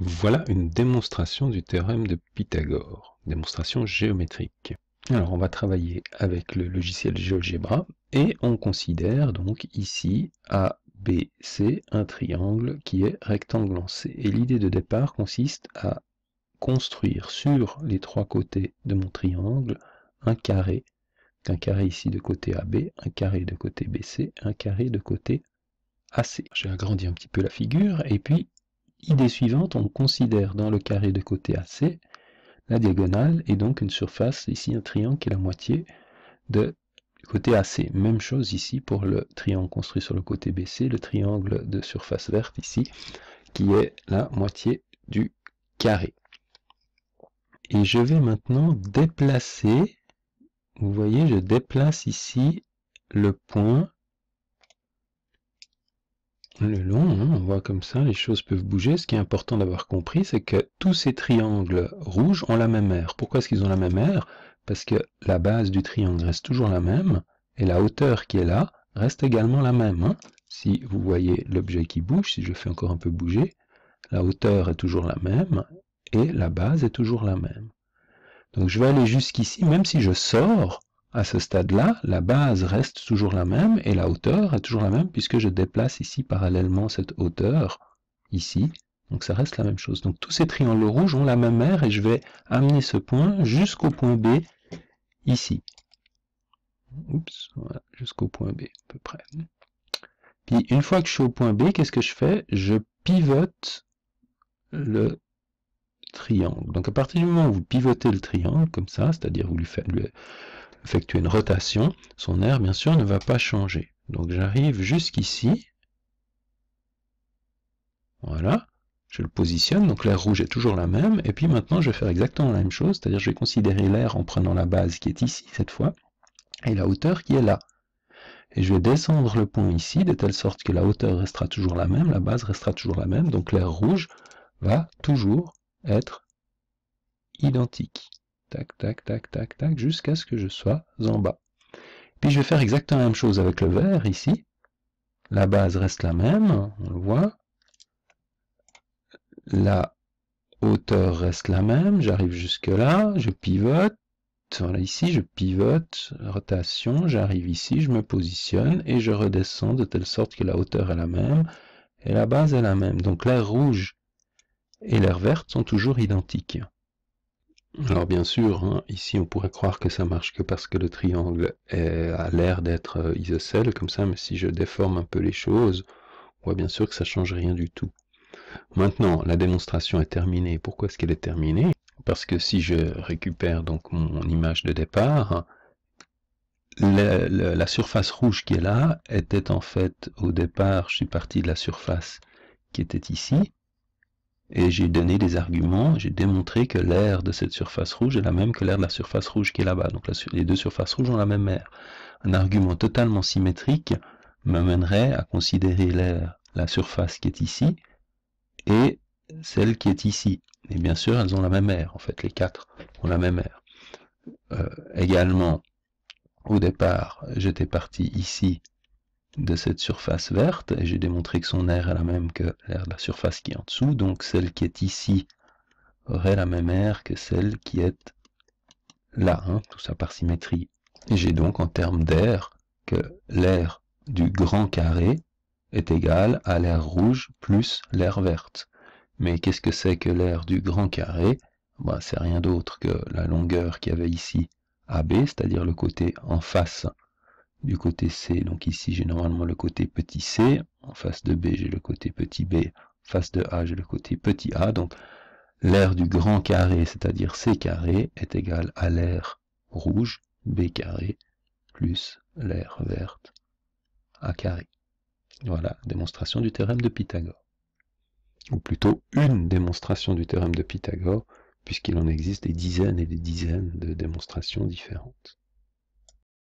Voilà une démonstration du théorème de Pythagore, démonstration géométrique. Alors on va travailler avec le logiciel GeoGebra et on considère donc ici ABC un triangle qui est rectangle en C. Et l'idée de départ consiste à construire sur les trois côtés de mon triangle un carré, un carré ici de côté AB, un carré de côté BC, un carré de côté AC. J'ai agrandi un petit peu la figure et puis idée suivante, on considère dans le carré de côté AC la diagonale et donc une surface, ici un triangle qui est la moitié de côté AC. Même chose ici pour le triangle construit sur le côté BC, le triangle de surface verte ici, qui est la moitié du carré. Et je vais maintenant déplacer, vous voyez, je déplace ici le point le long, hein, on voit comme ça, les choses peuvent bouger. Ce qui est important d'avoir compris, c'est que tous ces triangles rouges ont la même aire. Pourquoi est-ce qu'ils ont la même aire Parce que la base du triangle reste toujours la même, et la hauteur qui est là reste également la même. Hein. Si vous voyez l'objet qui bouge, si je fais encore un peu bouger, la hauteur est toujours la même, et la base est toujours la même. Donc je vais aller jusqu'ici, même si je sors, à ce stade-là, la base reste toujours la même et la hauteur est toujours la même puisque je déplace ici parallèlement cette hauteur, ici, donc ça reste la même chose. Donc tous ces triangles rouges ont la même aire et je vais amener ce point jusqu'au point B, ici. Oups, jusqu'au point B à peu près. Puis une fois que je suis au point B, qu'est-ce que je fais Je pivote le triangle. Donc à partir du moment où vous pivotez le triangle, comme ça, c'est-à-dire vous lui faites, effectuer une rotation, son air, bien sûr, ne va pas changer. Donc j'arrive jusqu'ici. Voilà. Je le positionne, donc l'air rouge est toujours la même. Et puis maintenant, je vais faire exactement la même chose, c'est-à-dire je vais considérer l'air en prenant la base qui est ici cette fois, et la hauteur qui est là. Et je vais descendre le pont ici, de telle sorte que la hauteur restera toujours la même, la base restera toujours la même, donc l'air rouge va toujours être identique tac, tac, tac, tac, tac, jusqu'à ce que je sois en bas. Puis je vais faire exactement la même chose avec le vert ici. La base reste la même, on le voit. La hauteur reste la même, j'arrive jusque là, je pivote. Voilà, ici je pivote, rotation, j'arrive ici, je me positionne et je redescends de telle sorte que la hauteur est la même et la base est la même. Donc l'air rouge et l'air verte sont toujours identiques. Alors bien sûr, hein, ici on pourrait croire que ça marche que parce que le triangle a l'air d'être euh, isocèle comme ça, mais si je déforme un peu les choses, on voit bien sûr que ça change rien du tout. Maintenant, la démonstration est terminée. Pourquoi est-ce qu'elle est terminée Parce que si je récupère donc mon image de départ, la surface rouge qui est là était en fait au départ, je suis parti de la surface qui était ici, et j'ai donné des arguments, j'ai démontré que l'air de cette surface rouge est la même que l'air de la surface rouge qui est là-bas. Donc les deux surfaces rouges ont la même aire. Un argument totalement symétrique m'amènerait à considérer l'air, la surface qui est ici, et celle qui est ici. Et bien sûr, elles ont la même aire, en fait, les quatre ont la même aire. Euh, également, au départ, j'étais parti ici de cette surface verte, et j'ai démontré que son air est la même que l'air de la surface qui est en dessous, donc celle qui est ici aurait la même aire que celle qui est là, hein. tout ça par symétrie. Et j'ai donc en termes d'air que l'air du grand carré est égal à l'air rouge plus l'air verte. Mais qu'est-ce que c'est que l'air du grand carré bah, C'est rien d'autre que la longueur qu'il y avait ici AB, c'est-à-dire le côté en face du côté C. Donc ici, j'ai normalement le côté petit c. En face de B, j'ai le côté petit b. En face de A, j'ai le côté petit a. Donc l'aire du grand carré, c'est-à-dire C carré, est égal à l'aire rouge, B carré, plus l'aire verte, A carré. Voilà, démonstration du théorème de Pythagore. Ou plutôt une démonstration du théorème de Pythagore, puisqu'il en existe des dizaines et des dizaines de démonstrations différentes.